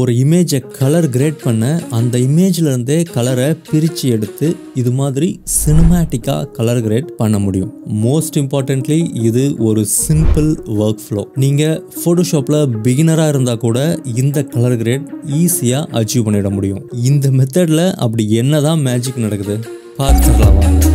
ஒரு இமேஜை colour great பண்ண அந்த இமேஜ்லேருந்தே கலரை பிரித்து எடுத்து இது மாதிரி சினிமேட்டிக்காக கலர் கிரேட் பண்ண முடியும் மோஸ்ட் இம்பார்ட்டன்ட்லி இது ஒரு சிம்பிள் ஒர்க் ஃப்ளோ நீங்கள் ஃபோட்டோஷாப்பில் பிகினராக இருந்தால் கூட இந்த கலர் கிரேட் ஈஸியாக அச்சீவ் பண்ணிட முடியும் இந்த மெத்தடில் அப்படி என்ன தான் மேஜிக் நடக்குது பார்த்துடலாம்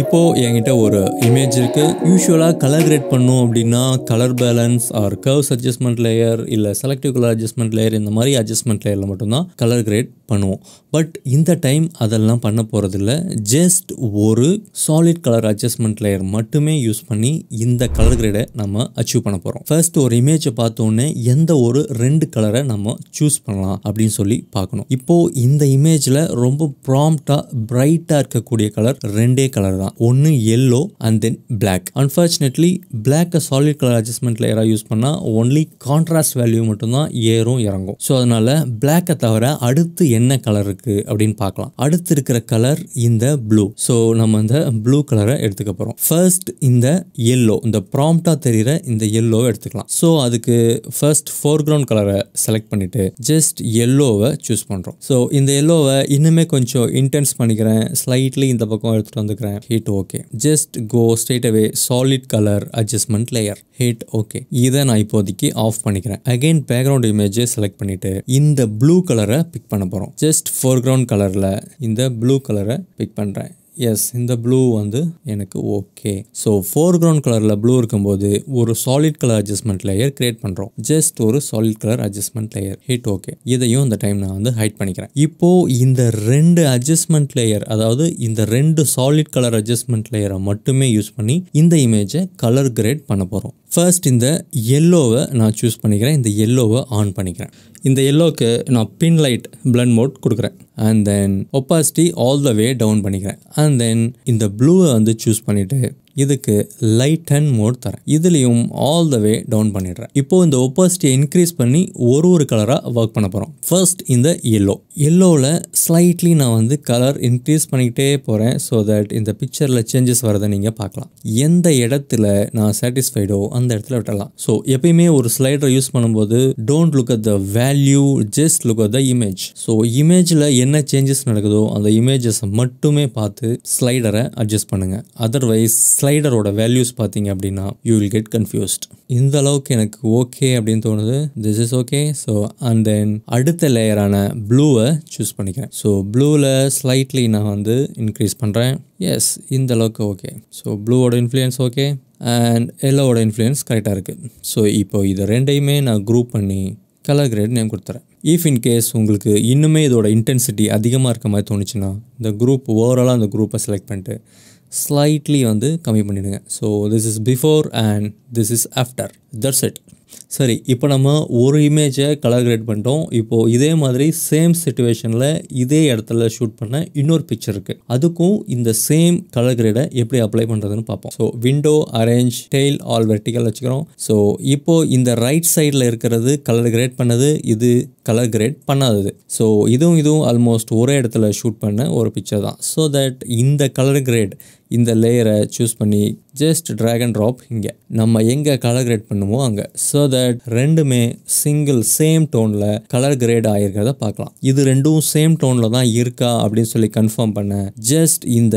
இப்போது என்கிட்ட ஒரு இமேஜ் இருக்குது யூஸ்வலாக கலர் கிரேட் பண்ணும் அப்படின்னா colour balance or curves adjustment layer இல்லை செலக்டிவ் கலர் அட்ஜஸ்ட்மெண்ட் லேயர் இந்த மாதிரி அட்ஜஸ்ட்மெண்ட் லேயரில் மட்டும்தான் கலர் கிரேட் பண்ணுவோம் பட் இந்த டைம் அதெல்லாம் பண்ண போகிறதில்ல ஜஸ்ட் ஒரு சாலிட் கலர் அட்ஜஸ்ட்மெண்ட் லேயர் மட்டுமே யூஸ் பண்ணி இந்த கலர் கிரேடை நம்ம அச்சீவ் பண்ண போகிறோம் ஃபர்ஸ்ட் ஒரு இமேஜை பார்த்தோன்னே எந்த ஒரு ரெண்டு கலரை நம்ம சூஸ் பண்ணலாம் அப்படின்னு சொல்லி பார்க்கணும் இப்போது இந்த இமேஜில் ரொம்ப ப்ராம்ப்டாக ப்ரைட்டாக இருக்கக்கூடிய கலர் ரெண்டே கலர் தான் ஒன்று yellow and then black unfortunately பிளாக்கை சாலிட் கலர் அட்ஜஸ்ட்மெண்ட்டில் யாராவது யூஸ் பண்ணால் ஒன்லி கான்ட்ராஸ்ட் வேல்யூ மட்டும்தான் ஏறும் இறங்கும் ஸோ அதனால் பிளாக்கை தவிர அடுத்து என்ன கலர் இருக்குது அப்படின்னு பார்க்கலாம் அடுத்து இருக்கிற கலர் இந்த ப்ளூ ஸோ நம்ம இந்த ப்ளூ கலரை எடுத்துக்க போகிறோம் ஃபர்ஸ்ட் இந்த எல்லோ இந்த ப்ராம்ப்டாக தெரிகிற இந்த எல்லோவை எடுத்துக்கலாம் ஸோ அதுக்கு ஃபர்ஸ்ட் ஃபோர் கிரவுண்ட் கலரை செலக்ட் பண்ணிவிட்டு ஜஸ்ட் எல்லோவை சூஸ் பண்ணுறோம் ஸோ இந்த எல்லோவை இன்னுமே கொஞ்சம் இன்டென்ஸ் பண்ணிக்கிறேன் ஸ்லைட்லி இந்த பக்கம் எடுத்துகிட்டு வந்துக்கிறேன் hit okay just go straight away solid colour adjustment layer hit okay இதை நான் இப்போதைக்கு ஆஃப் பண்ணிக்கிறேன் அகைன் பேக்ரவுண்ட் இமேஜை செலக்ட் பண்ணிட்டு இந்த ப்ளூ கலரை பிக் பண்ண போகிறோம் ஜஸ்ட் ஃபோர் கிரவுண்ட் கலரில் இந்த ப்ளூ கலரை பிக் பண்ணுறேன் எஸ் இந்த ப்ளூ வந்து எனக்கு ஓகே ஸோ ஃபோர் கிரவுண்ட் கலரில் ப்ளூ இருக்கும்போது ஒரு solid colour adjustment layer create பண்ணுறோம் ஜஸ்ட் ஒரு solid colour adjustment layer hit okay இதையும் இந்த டைம் நான் வந்து ஹைட் பண்ணிக்கிறேன் இப்போ இந்த ரெண்டு அட்ஜஸ்ட்மெண்ட் லேயர் அதாவது இந்த ரெண்டு சாலிட் கலர் அட்ஜஸ்ட்மெண்ட் லேயரை மட்டுமே யூஸ் பண்ணி இந்த இமேஜை கலர் கிரேட் பண்ண போகிறோம் ஃபர்ஸ்ட் இந்த எல்லோவை நான் சூஸ் பண்ணிக்கிறேன் இந்த எல்லோவை ஆன் பண்ணிக்கிறேன் இந்த எல்லோக்கு நான் பின் லைட் பிளண்ட் மோட் கொடுக்குறேன் and then opacity all the way down பண்ணிக்கிறேன் அண்ட் தென் இந்த ப்ளூவை வந்து சூஸ் பண்ணிவிட்டு இதுக்கு லைட் அண்ட் மோட் தரேன் இதுலேயும் ஆல் த வே டவுன் பண்ணிடுறேன் இப்போ இந்த ஒப்பாசிட்டியை இன்க்ரீஸ் பண்ணி ஒரு ஒரு கலராக ஒர்க் பண்ண போகிறோம் ஃபர்ஸ்ட் இந்த எல்லோ எல்லோவில் ஸ்லைட்லி நான் வந்து கலர் இன்க்ரீஸ் பண்ணிக்கிட்டே போகிறேன் ஸோ தட் இந்த பிக்சரில் சேஞ்சஸ் வரதை நீங்கள் பார்க்கலாம் எந்த இடத்துல நான் சாட்டிஸ்ஃபைடோ அந்த இடத்துல விட்டலாம் ஸோ எப்பயுமே ஒரு ஸ்லைடரை யூஸ் பண்ணும்போது don't look at the value just look at the image so இமேஜில் என்ன சேஞ்சஸ் நடக்குதோ அந்த இமேஜஸ் மட்டுமே பார்த்து ஸ்லைடரை அட்ஜஸ்ட் பண்ணுங்கள் அதர்வைஸ் ஸ்லைடரோட வேல்யூஸ் பார்த்தீங்க அப்படின்னா யூ வில் கெட் கன்ஃபியூஸ்ட் இந்த அளவுக்கு எனக்கு ஓகே அப்படின்னு தோணுது this is okay so and then அடுத்த லேயரான ப்ளூவை சூஸ் பண்ணிக்கிறேன் ஸோ ப்ளூவில் ஸ்லைட்லி நான் வந்து இன்க்ரீஸ் பண்ணுறேன் எஸ் இந்த அளவுக்கு ஓகே ஸோ ப்ளூவோட இன்ஃப்ளூயன்ஸ் ஓகே அண்ட் எல்லோவோட இன்ஃப்ளூயன்ஸ் கரெக்டாக இருக்குது ஸோ இப்போ இது ரெண்டையுமே நான் குரூப் பண்ணி கலர் கிரேட் நேம் கொடுத்துறேன் இஃப் இன் கேஸ் உங்களுக்கு இன்னுமே இதோட இன்டென்சிட்டி அதிகமாக இருக்க மாதிரி தோணுச்சுன்னா இந்த குரூப் ஓவராலாக அந்த குரூப்பை செலக்ட் பண்ணிட்டு ஸ்லைட்லி வந்து கம்மி பண்ணிவிடுங்க so this is before and this is after that's it சரி இப்போ நம்ம ஒரு இமேஜை கலர் கிரேட் பண்ணிட்டோம் இப்போது இதே மாதிரி சேம் சுச்சுவேஷனில் இதே இடத்துல ஷூட் பண்ண இன்னொரு பிக்சர் இருக்குது அதுக்கும் இந்த சேம் கலர் கிரேடை எப்படி அப்ளை பண்ணுறதுன்னு பார்ப்போம் so window arrange tile all vertical வச்சுக்கிறோம் ஸோ இப்போது இந்த ரைட் சைடில் இருக்கிறது கலர் கிரேட் பண்ணது இது கலர் கிரேட் பண்ணாதது ஸோ இதுவும் இதுவும் ஆல்மோஸ்ட் ஒரே இடத்துல ஷூட் பண்ண ஒரு பிக்சர் தான் ஸோ தட் இந்த கலர் கிரேட் இந்த லேயரை சூஸ் பண்ணி ஜஸ்ட் ட்ராகன் ட்ராப் இங்கே நம்ம எங்கே கலர் கிரேட் பண்ணுமோ அங்கே ஸோ தட் ரெண்டுமே சிங்கிள் சேம் டோனில் கலர் கிரேட் ஆகிருக்கிறத பார்க்கலாம் இது ரெண்டும் சேம் டோனில் தான் இருக்கா அப்படின்னு சொல்லி கன்ஃபார்ம் பண்ண ஜஸ்ட் இந்த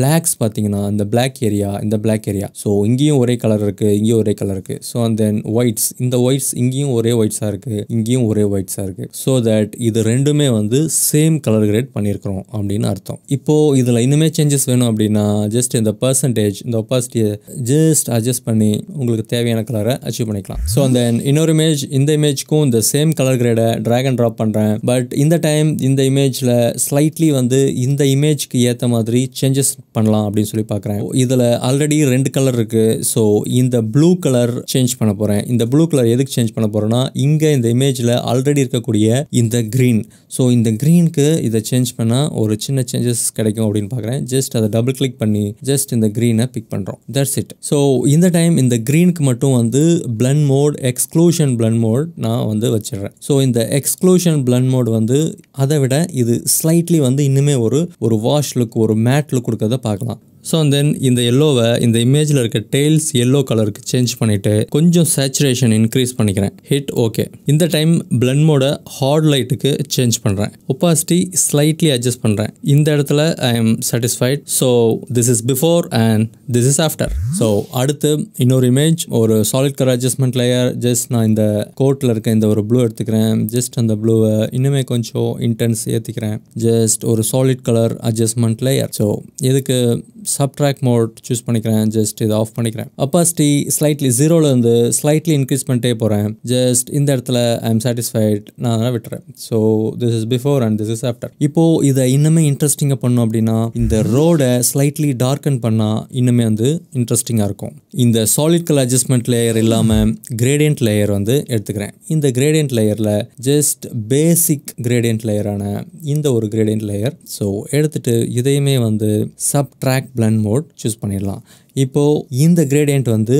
பிளாக்ஸ் பார்த்தீங்கன்னா இந்த பிளாக் ஏரியா இந்த பிளாக் ஏரியா ஸோ இங்கேயும் ஒரே கலர் இருக்குது இங்கேயும் ஒரே கலர் இருக்குது ஸோ அண்ட் தென் ஒயிட்ஸ் இந்த ஒயிட்ஸ் இங்கேயும் ஒரே ஒயிட்ஸாக இருக்குது இங்கேயும் ஒரே ஒயிட்ஸாக இருக்குது ஸோ தட் இது ரெண்டுமே வந்து சேம் கலர் கிரேட் பண்ணியிருக்கிறோம் அப்படின்னு அர்த்தம் இப்போது இதில் இன்னுமே சேஞ்சஸ் வேணும் அப்படின்னா ஜஸ்ட் இந்த பர்சன்டேஜ் இந்த ஒப்பாசிட்டியை ஜஸ்ட் அட்ஜஸ்ட் பண்ணி உங்களுக்கு தேவையான கலரை அச்சீவ் பண்ணிக்கலாம் ஸோ அந்த இன்னொரு இமேஜ் இந்த இமேஜ்க்கும் இந்த சேம் கலர் கிரேடை ட்ராகன் ட்ராப் பண்ணுறேன் பட் இந்த டைம் இந்த இமேஜில் ஸ்லைட்லி வந்து இந்த இமேஜ்க்கு ஏற்ற மாதிரி சேஞ்சஸ் பண்ணலாம் அப்படின்னு சொல்லி பார்க்குறேன் இதில் ஆல்ரெடி ரெண்டு கலர் இருக்குது ஸோ இந்த ப்ளூ கலர் சேஞ்ச் பண்ண போகிறேன் இந்த ப்ளூ கலர் எதுக்கு சேஞ்ச் பண்ண போகிறேன்னா இங்கே இந்த இமேஜில் ஆல்ரெடி இருக்கக்கூடிய இந்த க்ரீன் ஸோ இந்த க்ரீனுக்கு இதை சேஞ்ச் பண்ணால் ஒரு சின்ன சேஞ்சஸ் கிடைக்கும் அப்படின்னு பார்க்குறேன் ஜஸ்ட் அதை டபுள் கிளிக் பண்ணி ஜஸ்ட் இந்த க்ரீனை பிக் பண்ணுறோம் தட்ஸ் இட் ஸோ இந்த டைம் இந்த க்ரீனுக்கு மட்டும் வந்து blend mode exclusion blend mode நான் வந்து வச்சிடுறேன் ஸோ இந்த எக்ஸ்க்ளூஷன் பிளன் மோட் வந்து அதை விட இது ஸ்லைட்லி வந்து இன்னுமே ஒரு ஒரு வாஷ் லுக் ஒரு மேட் லுக் கொடுக்கறத பார்க்கலாம் ஸோ தென் இந்த எல்லோவை இந்த இமேஜில் இருக்க டெய்ல்ஸ் எல்லோ கலருக்கு சேஞ்ச் பண்ணிவிட்டு கொஞ்சம் சேச்சுரேஷன் இன்க்ரீஸ் பண்ணிக்கிறேன் ஹிட் ஓகே இந்த டைம் பிளன்மோட ஹார்ட் லைட்டுக்கு சேஞ்ச் பண்ணுறேன் ஒப்பாசிட்டி ஸ்லைட்லி அட்ஜஸ்ட் பண்ணுறேன் இந்த இடத்துல I am satisfied so this is before and this is after so அடுத்து இன்னொரு இமேஜ் ஒரு solid colour adjustment layer just நான் இந்த கோட்டில் இருக்க இந்த ஒரு ப்ளூ எடுத்துக்கிறேன் ஜஸ்ட் அந்த ப்ளூவை இன்னுமே கொஞ்சம் இன்டென்ஸ் ஏற்றிக்கிறேன் ஜஸ்ட் ஒரு solid colour adjustment layer so எதுக்கு சப்ட்ராக்ட் மோட் சூஸ் பண்ணிக்கிறேன் ஜஸ்ட் இதை ஆஃப் பண்ணிக்கிறேன் அப்பாசிட்டி ஸ்லைட்லி ஜீரோலேருந்து ஸ்லைட்லி இன்க்ரீஸ் பண்ணிட்டே போகிறேன் ஜஸ்ட் இந்த இடத்துல ஐ எம் சாட்டிஸ்ஃபைட் நான் அதெல்லாம் விட்டுறேன் so this is before and this is after இப்போது இதை இன்னுமே இன்ட்ரெஸ்டிங்காக பண்ணோம் அப்படின்னா இந்த ரோடை ஸ்லைட்லி டார்க்கன் பண்ணால் இன்னுமே வந்து இன்ட்ரெஸ்டிங்காக இருக்கும் இந்த சாலிட் கலர் அட்ஜஸ்ட்மெண்ட் லேயர் இல்லாமல் கிரேடியன்ட் லேயர் வந்து எடுத்துக்கிறேன் இந்த கிரேடியன்ட் லேயரில் ஜஸ்ட் பேசிக் கிரேடியன்ட் லேயரான இந்த ஒரு கிரேடியன்ட் லேயர் ஸோ எடுத்துகிட்டு இதையுமே வந்து சப்ட்ராக்ட் பிளான் மோட் சூஸ் பண்ணிடலாம் இப்போது இந்த கிரேடியன்ட் வந்து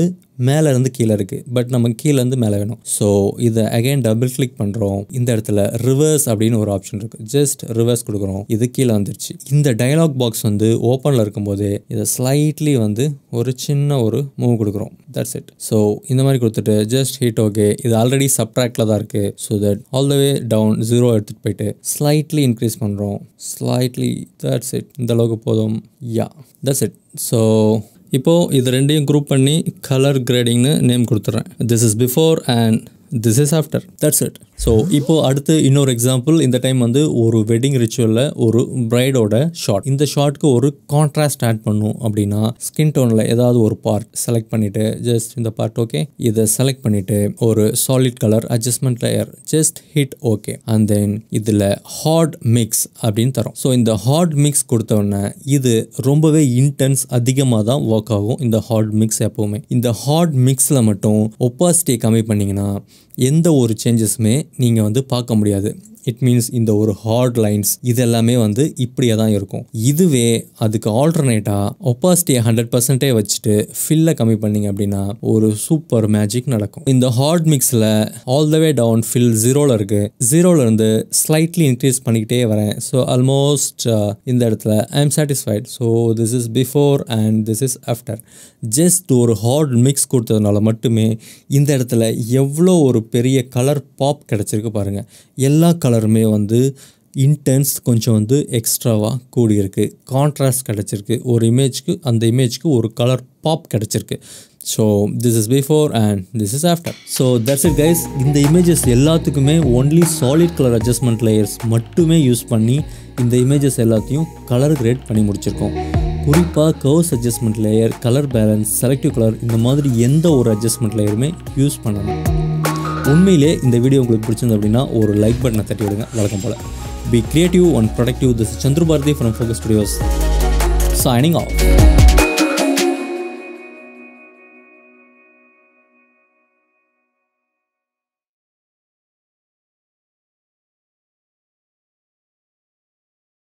மேலேருந்து கீழே இருக்குது பட் நம்ம கீழேருந்து மேலே வேணும் ஸோ இதை அகைன் டபுள் கிளிக் பண்ணுறோம் இந்த இடத்துல ரிவர்ஸ் அப்படின்னு ஒரு ஆப்ஷன் இருக்குது ஜஸ்ட் ரிவர்ஸ் கொடுக்குறோம் இது கீழே வந்துருச்சு இந்த டயலாக் பாக்ஸ் வந்து ஓப்பனில் இருக்கும்போதே இதை ஸ்லைட்லி வந்து ஒரு சின்ன ஒரு மூவ் கொடுக்குறோம் தட்ஸ் இட் ஸோ இந்த மாதிரி கொடுத்துட்டு ஜஸ்ட் ஹிட் ஓகே இது ஆல்ரெடி சப்ட்ராக்டில் தான் இருக்குது so that all the way down zero எடுத்துகிட்டு போயிட்டு ஸ்லைட்லி இன்க்ரீஸ் பண்ணுறோம் ஸ்லைட்லி தட்ஸ் இட் இந்த அளவுக்கு போதும் யா தட்ஸ் இட் ஸோ இப்போது இது ரெண்டையும் குரூப் பண்ணி கலர் கிரேடிங்னு நேம் கொடுத்துட்றேன் this is before and this is after that's it so இப்போது அடுத்து இன்னொரு எக்ஸாம்பிள் இந்த டைம் வந்து ஒரு வெட்டிங் ரிச்சுவலில் ஒரு பிரைடோட ஷார்ட் இந்த ஷார்ட்க்கு ஒரு கான்ட்ராஸ்ட் ஆட் பண்ணும் அப்படின்னா ஸ்கின் டோனில் ஏதாவது ஒரு பார்ட் செலக்ட் பண்ணிவிட்டு ஜஸ்ட் இந்த பார்ட் ஓகே இதை செலக்ட் பண்ணிவிட்டு ஒரு solid colour adjustment layer just hit okay and then இதில் ஹார்ட் மிக்ஸ் அப்படின்னு தரும் ஸோ இந்த ஹார்ட் மிக்ஸ் கொடுத்தோடனே இது ரொம்பவே இன்டென்ஸ் அதிகமாக தான் ஒர்க் ஆகும் இந்த ஹார்ட் மிக்ஸ் எப்போவுமே இந்த ஹார்ட் மிக்ஸில் மட்டும் ஒப்பாசிட்டியை கம்மி பண்ணிங்கன்னா எந்த ஒரு சேஞ்சஸுமே நீங்கள் வந்து பார்க்க முடியாது இட் மீன்ஸ் இந்த ஒரு ஹார்ட் லைன்ஸ் இது எல்லாமே வந்து இப்படியே தான் இருக்கும் இதுவே அதுக்கு ஆல்டர்னேட்டாக ஒப்பாசிட்டியை ஹண்ட்ரட் பர்சன்டே வச்சுட்டு ஃபில்லை கம்மி பண்ணிங்க அப்படின்னா ஒரு சூப்பர் மேஜிக் நடக்கும் இந்த ஹார்ட் மிக்ஸில் all the way down fill ஜீரோவில் இருக்குது இருந்து ஸ்லைட்லி இன்க்ரீஸ் பண்ணிக்கிட்டே வரேன் ஸோ ஆல்மோஸ்ட் uh, இந்த இடத்துல I am satisfied so this is before and this is after just ஒரு ஹார்ட் மிக்ஸ் கொடுத்ததுனால மட்டுமே இந்த இடத்துல எவ்வளோ ஒரு பெரிய கலர் பாப் கிடச்சிருக்கு பாருங்கள் எல்லா கலர் கலருமே வந்து இன்டென்ஸ் கொஞ்சம் வந்து எக்ஸ்ட்ராவாக கூடியிருக்கு கான்ட்ராஸ்ட் கிடச்சிருக்கு ஒரு இமேஜ்க்கு அந்த இமேஜ்க்கு ஒரு கலர் பாப் கிடச்சிருக்கு so this is before and this is after so that's it guys இந்த இமேஜஸ் எல்லாத்துக்குமே only solid colour adjustment layers மட்டுமே யூஸ் பண்ணி இந்த இமேஜஸ் எல்லாத்தையும் கலர் கிரேட் பண்ணி முடிச்சிருக்கோம் குறிப்பாக curves adjustment layer colour balance selective colour இந்த மாதிரி எந்த ஒரு அட்ஜஸ்ட்மெண்ட் லேயருமே யூஸ் பண்ணணும் உண்மையிலே இந்த வீடியோ உங்களுக்கு பிடிச்சிருந்து அப்படின்னா ஒரு லைக் பட்டனை தட்டி விடுங்க வழக்கம் போல் be creative and productive this Chandrabharathi from Focus Studios signing of